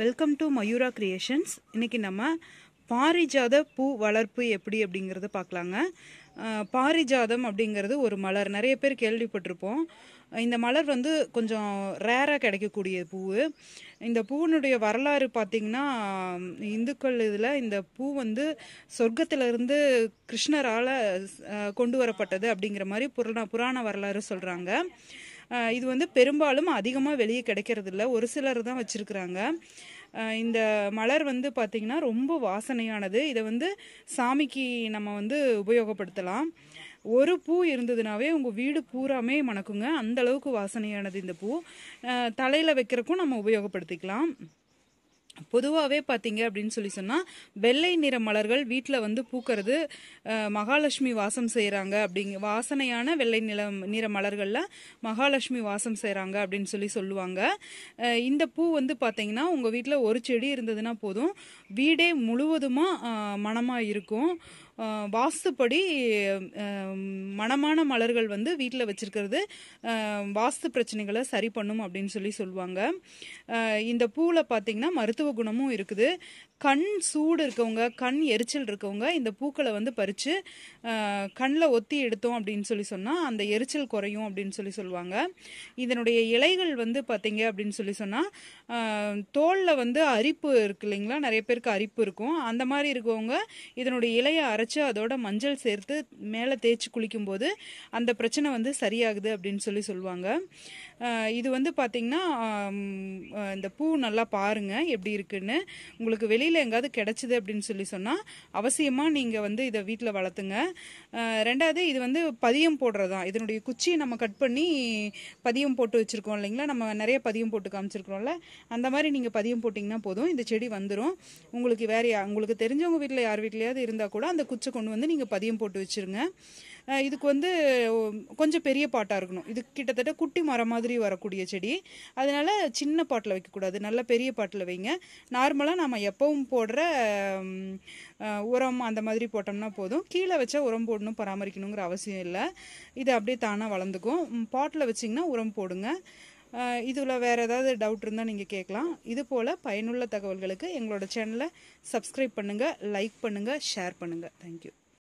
welcome to Mayura creations இன்றைக்கி நம்ம பாரிஜாத பூ வளர்ப்பு எப்படி அப்படிங்கிறத பார்க்கலாங்க பாரிஜாதம் அப்படிங்கிறது ஒரு மலர் நிறைய பேர் கேள்விப்பட்டிருப்போம் இந்த மலர் வந்து கொஞ்சம் ரேராக கிடைக்கக்கூடிய பூ இந்த பூவினுடைய வரலாறு பார்த்திங்கன்னா இந்துக்கள் இதில் இந்த பூ வந்து சொர்க்கத்திலிருந்து கிருஷ்ணரால் கொண்டு வரப்பட்டது அப்படிங்கிற மாதிரி புராண புராண வரலாறு சொல்கிறாங்க இது வந்து பெரும்பாலும் அதிகமாக வெளியே கிடைக்கிறது இல்லை ஒரு சிலர் தான் வச்சுருக்குறாங்க இந்த மலர் வந்து பார்த்திங்கன்னா ரொம்ப வாசனையானது இதை வந்து சாமிக்கு நம்ம வந்து உபயோகப்படுத்தலாம் ஒரு பூ இருந்ததுனாவே உங்கள் வீடு பூராமே மணக்குங்க அந்த அளவுக்கு வாசனையானது இந்த பூ தலையில் வைக்கிறக்கும் நம்ம உபயோகப்படுத்திக்கலாம் பொதுவாகவே பார்த்தீங்க அப்படின்னு சொல்லி சொன்னால் வெள்ளை நிற மலர்கள் வீட்டில் வந்து பூக்கிறது மகாலட்சுமி வாசம் செய்கிறாங்க அப்படிங்க வாசனையான வெள்ளை நில நிற மலர்களில் மகாலட்சுமி வாசம் செய்கிறாங்க அப்படின்னு சொல்லி சொல்லுவாங்க இந்த பூ வந்து பார்த்தீங்கன்னா உங்கள் வீட்டில் ஒரு செடி இருந்ததுன்னா போதும் வீடே முழுவதுமாக மனமாக இருக்கும் வாஸ்துப்படி மனமான மலர்கள் வந்து வீட்டில் வச்சுருக்கிறது வாஸ்து பிரச்சனைகளை சரி பண்ணும் அப்படின்னு சொல்லி சொல்லுவாங்க இந்த பூவில் பார்த்திங்கன்னா மருத்துவ குணமும் இருக்குது கண் சூடு இருக்கவங்க கண் எரிச்சல் இருக்கவங்க இந்த பூக்களை வந்து பறித்து கண்ணில் ஒத்தி எடுத்தோம் அப்படின்னு சொல்லி சொன்னால் அந்த எரிச்சல் குறையும் அப்படின்னு சொல்லி சொல்லுவாங்க இதனுடைய இலைகள் வந்து பார்த்தீங்க அப்படின்னு சொல்லி சொன்னால் தோலில் வந்து அரிப்பு இருக்கு இல்லைங்களா நிறைய பேருக்கு அரிப்பு இருக்கும் அந்த மாதிரி இருக்கவங்க இதனுடைய இலையை அரை அரைச்சி அதோட மஞ்சள் சேர்த்து மேலே தேய்ச்சி குளிக்கும்போது அந்த பிரச்சனை வந்து சரியாகுது அப்படின்னு சொல்லி சொல்லுவாங்க இது வந்து பார்த்திங்கன்னா இந்த பூ நல்லா பாருங்கள் எப்படி இருக்குன்னு உங்களுக்கு வெளியில் எங்காவது கிடச்சிது அப்படின்னு சொல்லி சொன்னால் அவசியமாக நீங்கள் வந்து இதை வீட்டில் வளர்த்துங்க ரெண்டாவது இது வந்து பதியம் போடுறதா இதனுடைய குச்சியை நம்ம கட் பண்ணி பதியம் போட்டு வச்சுருக்கோம் இல்லைங்களா நம்ம நிறைய பதியம் போட்டு காமிச்சிருக்கிறோம்ல அந்த மாதிரி நீங்கள் பதியம் போட்டிங்கன்னா போதும் இந்த செடி வந்துடும் உங்களுக்கு வேற உங்களுக்கு தெரிஞ்சவங்க வீட்டில் யார் வீட்லையாவது இருந்தால் கூட அந்த குச்சை கொண்டு வந்து நீங்கள் பதியம் போட்டு வச்சுருங்க இதுக்கு வந்து கொஞ்சம் பெரிய பாட்டாக இருக்கணும் இது கிட்டத்தட்ட குட்டி மரம் மாதிரி வரக்கூடிய செடி அதனால் சின்ன பாட்டில் வைக்கக்கூடாது நல்ல பெரிய பாட்டில் வைங்க நார்மலாக நம்ம எப்பவும் போடுற உரம் அந்த மாதிரி போட்டோம்னா போதும் கீழே வச்சா உரம் போடணும் பராமரிக்கணுங்கிற அவசியம் இல்லை இது அப்படியே தானாக வளர்ந்துக்கும் பாட்டில் வச்சிங்கன்னா உரம் போடுங்க இதில் வேறு ஏதாவது டவுட் இருந்தால் நீங்கள் கேட்கலாம் இது போல் பயனுள்ள தகவல்களுக்கு எங்களோட சேனலை சப்ஸ்கிரைப் பண்ணுங்கள் லைக் பண்ணுங்கள் ஷேர் பண்ணுங்கள் தேங்க்யூ